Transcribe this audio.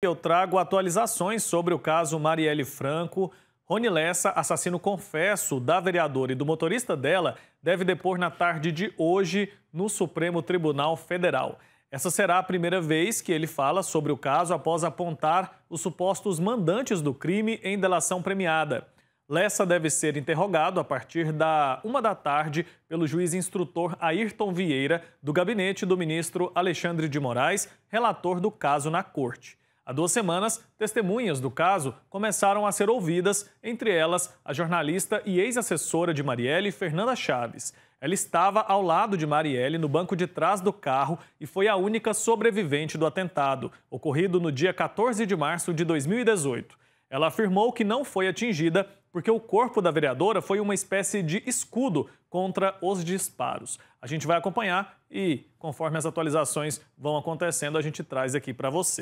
eu trago atualizações sobre o caso Marielle Franco. Rony Lessa, assassino confesso da vereadora e do motorista dela, deve depor na tarde de hoje no Supremo Tribunal Federal. Essa será a primeira vez que ele fala sobre o caso após apontar os supostos mandantes do crime em delação premiada. Lessa deve ser interrogado a partir da uma da tarde pelo juiz instrutor Ayrton Vieira, do gabinete do ministro Alexandre de Moraes, relator do caso na corte. Há duas semanas, testemunhas do caso começaram a ser ouvidas, entre elas a jornalista e ex-assessora de Marielle, Fernanda Chaves. Ela estava ao lado de Marielle no banco de trás do carro e foi a única sobrevivente do atentado, ocorrido no dia 14 de março de 2018. Ela afirmou que não foi atingida porque o corpo da vereadora foi uma espécie de escudo contra os disparos. A gente vai acompanhar e, conforme as atualizações vão acontecendo, a gente traz aqui para você.